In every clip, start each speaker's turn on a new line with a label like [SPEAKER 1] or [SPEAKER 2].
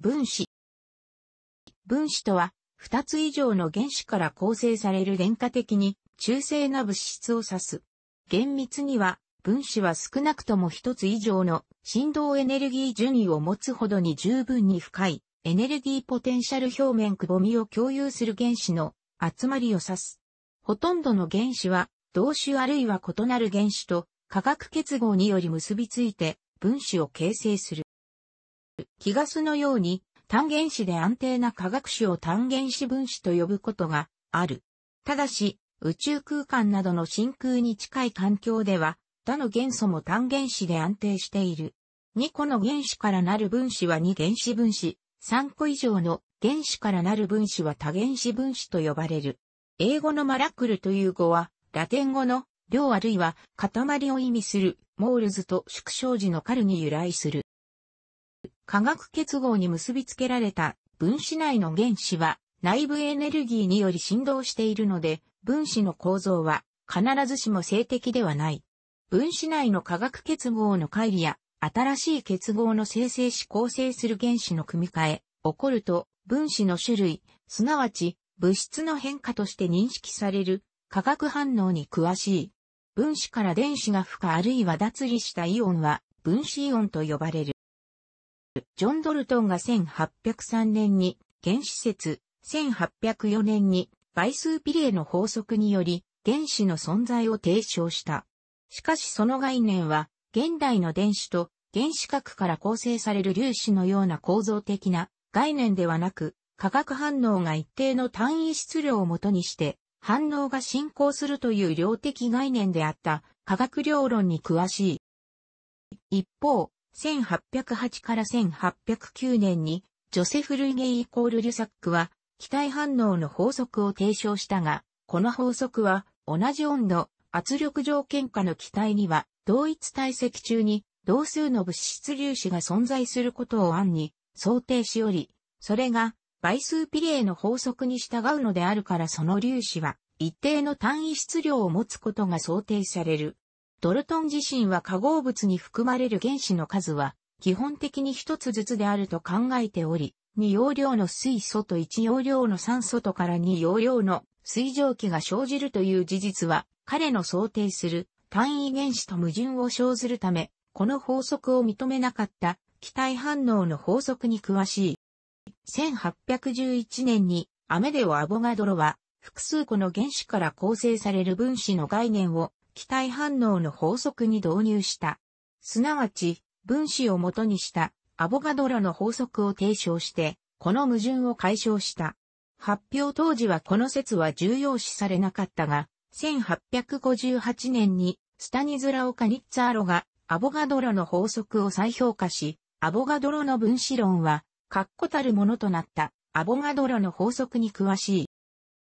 [SPEAKER 1] 分子。分子とは、二つ以上の原子から構成される原化的に中性な物質を指す。厳密には、分子は少なくとも一つ以上の振動エネルギー順位を持つほどに十分に深いエネルギーポテンシャル表面くぼみを共有する原子の集まりを指す。ほとんどの原子は同種あるいは異なる原子と化学結合により結びついて分子を形成する。貴ガスのように単原子で安定な化学子を単原子分子と呼ぶことがある。ただし、宇宙空間などの真空に近い環境では、他の元素も単原子で安定している。2個の原子からなる分子は2原子分子、3個以上の原子からなる分子は多原子分子と呼ばれる。英語のマラクルという語は、ラテン語の量あるいは塊を意味するモールズと縮小時のカルに由来する。化学結合に結びつけられた分子内の原子は内部エネルギーにより振動しているので、分子の構造は必ずしも静的ではない。分子内の化学結合の乖離や新しい結合の生成し構成する原子の組み換え、起こると分子の種類、すなわち物質の変化として認識される化学反応に詳しい。分子から電子が負荷あるいは脱離したイオンは分子イオンと呼ばれる。ジョン・ドルトンが1803年に原子説、1804年に倍数比例の法則により原子の存在を提唱した。しかしその概念は現代の電子と原子核から構成される粒子のような構造的な概念ではなく化学反応が一定の単位質量をもとにして反応が進行するという量的概念であった化学量論に詳しい。一方、1808から1809年に、ジョセフ・ルイゲイイコール・リュサックは、気体反応の法則を提唱したが、この法則は、同じ温度、圧力条件下の気体には、同一体積中に、同数の物質粒子が存在することを案に、想定しおり、それが、倍数比例の法則に従うのであるからその粒子は、一定の単位質量を持つことが想定される。ドルトン自身は化合物に含まれる原子の数は、基本的に一つずつであると考えており、2容量の水素と1容量の酸素とから2容量の水蒸気が生じるという事実は、彼の想定する単位原子と矛盾を生ずるため、この法則を認めなかった気体反応の法則に詳しい。1811年にアメデオ・アボガドロは複数個の原子から構成される分子の概念を気体反応の法則に導入した。すなわち、分子を元にしたアボガドロの法則を提唱して、この矛盾を解消した。発表当時はこの説は重要視されなかったが、1858年にスタニズラオ・カニッツァーロがアボガドロの法則を再評価し、アボガドロの分子論は、確固たるものとなったアボガドロの法則に詳し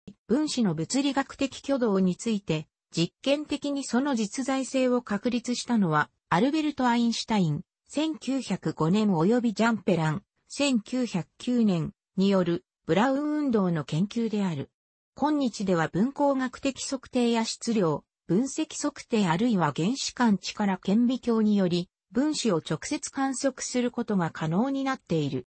[SPEAKER 1] い。分子の物理学的挙動について実験的にその実在性を確立したのは、アルベルト・アインシュタイン、1905年及びジャンペラン、1909年によるブラウン運動の研究である。今日では分光学的測定や質量、分析測定あるいは原子間地から顕微鏡により、分子を直接観測することが可能になっている。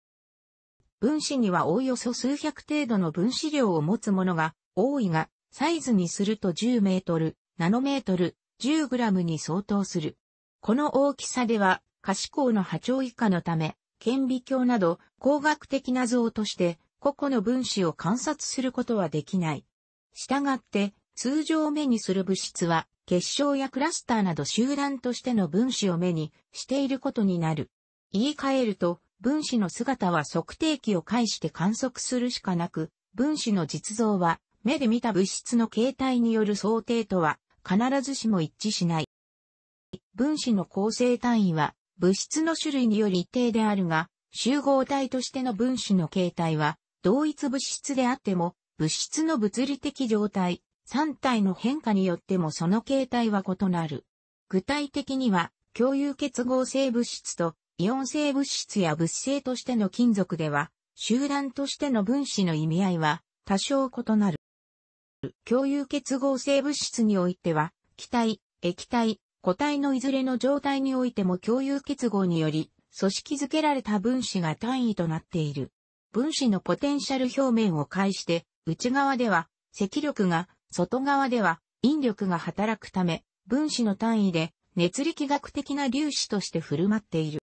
[SPEAKER 1] 分子にはおおよそ数百程度の分子量を持つものが多いが、サイズにすると10メートル、ナノメートル、10グラムに相当する。この大きさでは、可視光の波長以下のため、顕微鏡など光学的な像として個々の分子を観察することはできない。したがって、通常目にする物質は結晶やクラスターなど集団としての分子を目にしていることになる。言い換えると、分子の姿は測定器を介して観測するしかなく、分子の実像は目で見た物質の形態による想定とは必ずしも一致しない。分子の構成単位は物質の種類により一定であるが、集合体としての分子の形態は同一物質であっても物質の物理的状態、三体の変化によってもその形態は異なる。具体的には共有結合性物質とイオン性物質や物性としての金属では集団としての分子の意味合いは多少異なる。共有結合性物質においては、気体、液体、固体のいずれの状態においても共有結合により、組織づけられた分子が単位となっている。分子のポテンシャル表面を介して、内側では、積力が、外側では、引力が働くため、分子の単位で、熱力学的な粒子として振る舞っている。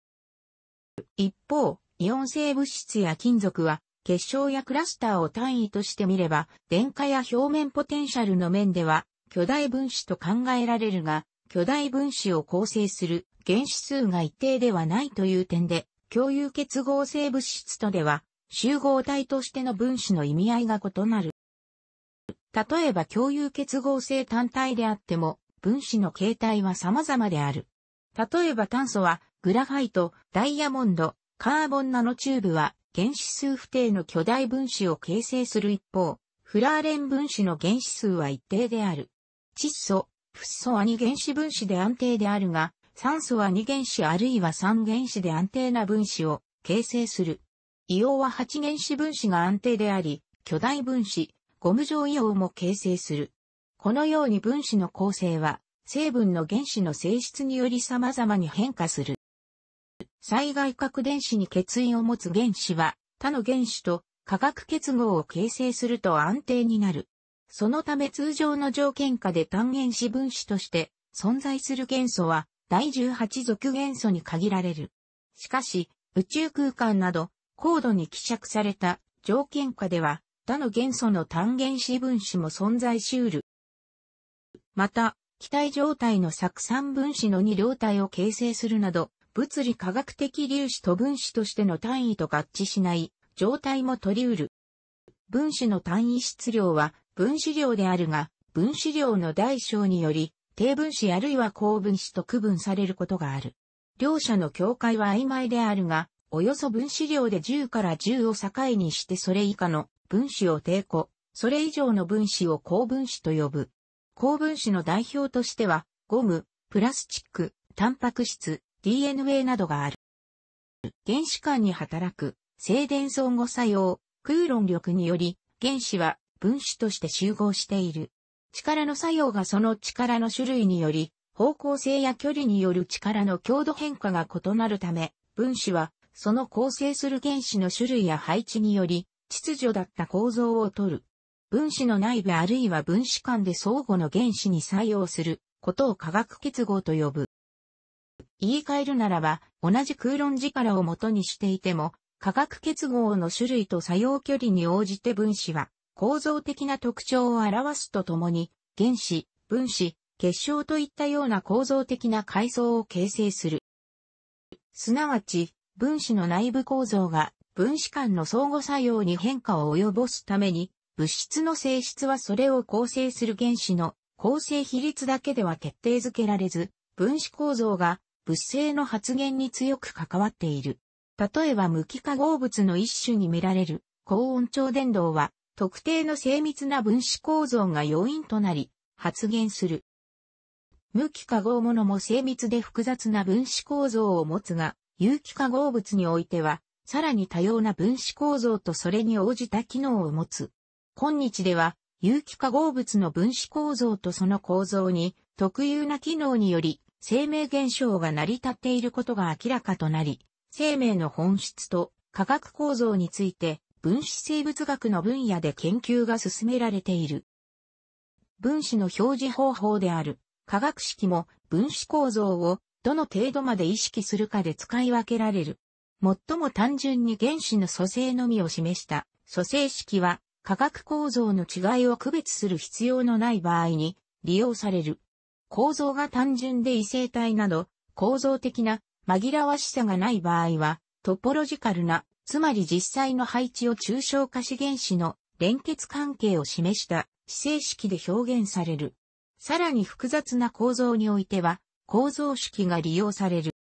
[SPEAKER 1] 一方、イオン性物質や金属は、結晶やクラスターを単位としてみれば、電荷や表面ポテンシャルの面では、巨大分子と考えられるが、巨大分子を構成する原子数が一定ではないという点で、共有結合性物質とでは、集合体としての分子の意味合いが異なる。例えば共有結合性単体であっても、分子の形態は様々である。例えば炭素は、グラファイト、ダイヤモンド、カーボンナノチューブは原子数不定の巨大分子を形成する一方、フラーレン分子の原子数は一定である。窒素、フッ素は2原子分子で安定であるが、酸素は2原子あるいは3原子で安定な分子を形成する。硫黄は8原子分子が安定であり、巨大分子、ゴム状硫黄も形成する。このように分子の構成は、成分の原子の性質により様々に変化する。最外核電子に決意を持つ原子は、他の原子と化学結合を形成すると安定になる。そのため通常の条件下で単原子分子として存在する元素は第18属元素に限られる。しかし、宇宙空間など高度に希釈された条件下では他の元素の単原子分子も存在し得る。また、気体状態の酢酸分子の2両体を形成するなど、物理科学的粒子と分子としての単位と合致しない状態も取り得る。分子の単位質量は分子量であるが、分子量の大小により、低分子あるいは高分子と区分されることがある。両者の境界は曖昧であるが、およそ分子量で10から10を境にしてそれ以下の分子を抵抗、それ以上の分子を高分子と呼ぶ。高分子の代表としては、ゴム、プラスチック、タンパク質、DNA などがある。原子間に働く静電相互作用、空論力により原子は分子として集合している。力の作用がその力の種類により、方向性や距離による力の強度変化が異なるため、分子はその構成する原子の種類や配置により、秩序だった構造をとる。分子の内部あるいは分子間で相互の原子に作用することを化学結合と呼ぶ。言い換えるならば、同じ空論力を元にしていても、化学結合の種類と作用距離に応じて分子は、構造的な特徴を表すとともに、原子、分子、結晶といったような構造的な階層を形成する。すなわち、分子の内部構造が分子間の相互作用に変化を及ぼすために、物質の性質はそれを構成する原子の構成比率だけでは決定づけられず、分子構造が物性の発現に強く関わっている。例えば無機化合物の一種に見られる高温超伝導は特定の精密な分子構造が要因となり発現する。無機化合物も精密で複雑な分子構造を持つが、有機化合物においては、さらに多様な分子構造とそれに応じた機能を持つ。今日では、有機化合物の分子構造とその構造に特有な機能により生命現象が成り立っていることが明らかとなり、生命の本質と化学構造について分子生物学の分野で研究が進められている。分子の表示方法である化学式も分子構造をどの程度まで意識するかで使い分けられる。最も単純に原子の組成のみを示した組成式は化学構造の違いを区別する必要のない場合に利用される。構造が単純で異性体など、構造的な紛らわしさがない場合は、トポロジカルな、つまり実際の配置を抽象化し原子の連結関係を示した指定式で表現される。さらに複雑な構造においては、構造式が利用される。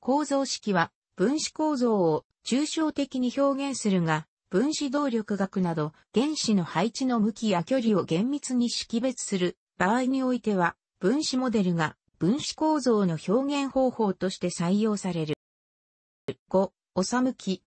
[SPEAKER 1] 構造式は分子構造を抽象的に表現するが、分子動力学など原子の配置の向きや距離を厳密に識別する場合においては、分子モデルが分子構造の表現方法として採用される。5、おさむき。